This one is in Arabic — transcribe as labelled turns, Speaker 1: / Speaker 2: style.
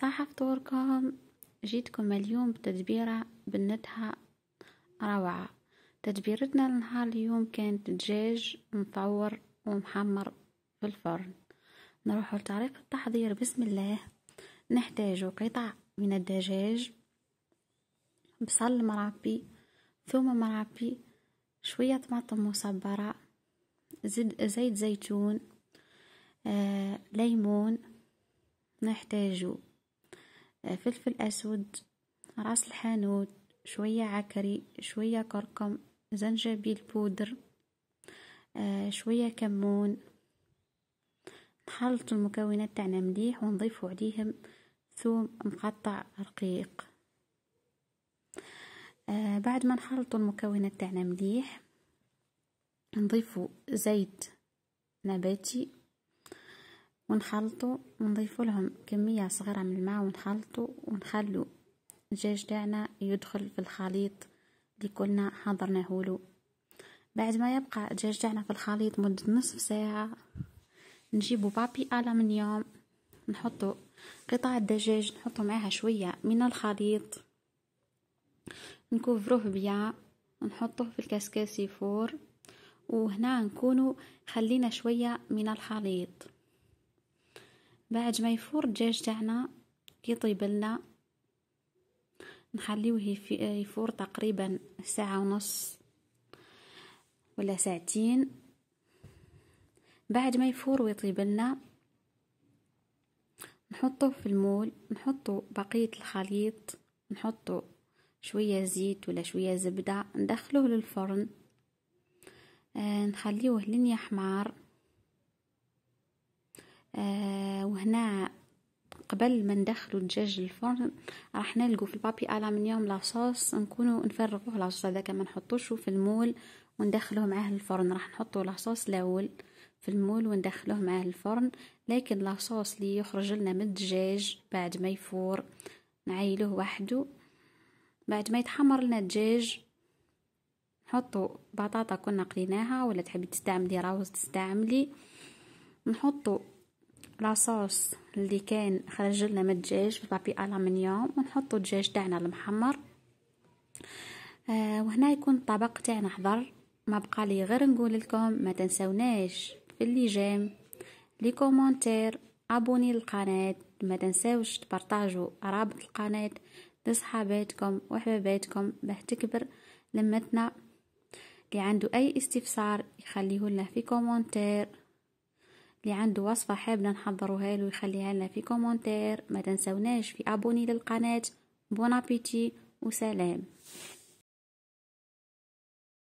Speaker 1: صح فطوركم جيتكم اليوم بتدبيرة بنتها روعة تدبيرتنا لنهار اليوم كانت دجاج مطور ومحمر في الفرن نروح لطريقة التحضير بسم الله نحتاج قطع من الدجاج بصل مربي ثوم مربي شوية طماطم مصبرة زيت, زيت زيتون آه ليمون نحتاجو فلفل أسود راس الحانوت شوية عكري شوية كركم زنجبيل بودر آه، شوية كمون نحلط المكونات تاعنا مليح ونضيف عليهم ثوم مقطع رقيق آه، بعد ما نحلط المكونات تاعنا مليح نضيف زيت نباتي ونخلطو ونضيفو لهم كمية صغيرة من الماء ونخلطو ونخلو الدجاج تاعنا يدخل في الخليط اللي كلنا حضرناه له بعد ما يبقى الدجاج تاعنا في الخليط مدة نصف ساعة نجيبو بابي ألمنيوم نحطو قطع الدجاج نحطو معاها شوية من الخليط نكوفروه بيا نحطوه في الكاسكاسي فور وهنا نكونو خلينا شوية من الخليط بعد ما يفور الدجاج تاعنا كي يطيب لنا نخليوه يفور تقريبا ساعة ونص ولا ساعتين بعد ما يفور ويطيب لنا نحطه في المول نحطه بقية الخليط نحطه شوية زيت ولا شوية زبدة ندخله للفرن آه، نخليوه لين يحمر هنا قبل ما ندخلو الدجاج للفرن راح نلقو في البابي الومنيوم لاصوص نكونو نفرغوه لاصوص هذاك ما نحطوشو في المول وندخلوه معاه الفرن راح نحطو لاصوص الاول في المول وندخلوه معاه الفرن لكن لاصوص اللي يخرج لنا من الدجاج بعد ما يفور نعيلوه وحده بعد ما يتحمر لنا الدجاج نحطو بطاطا كنا قليناها ولا تحبي تستعملي راوز تستعملي نحطو لاصوص اللي كان خرج لنا من الدجاج في بابي الومنيوم ونحطوا الدجاج تاعنا المحمر آه وهنا يكون الطبق تاعنا حضر ما بقى لي غير نقول لكم ما تنسوناش في اللي جام لي كومونتير ابوني للقناه ما تنساوش تبارطاجوا رابط القناه لصحاباتكم وحباباتكم باه تكبر لمتنا اللي عنده اي استفسار يخليه لنا في كومونتير اللي عنده وصفة حابنا نحضروها له يخليها لنا في كومنتير ما تنسوناش في ابوني للقناة بون ابيتي وسلام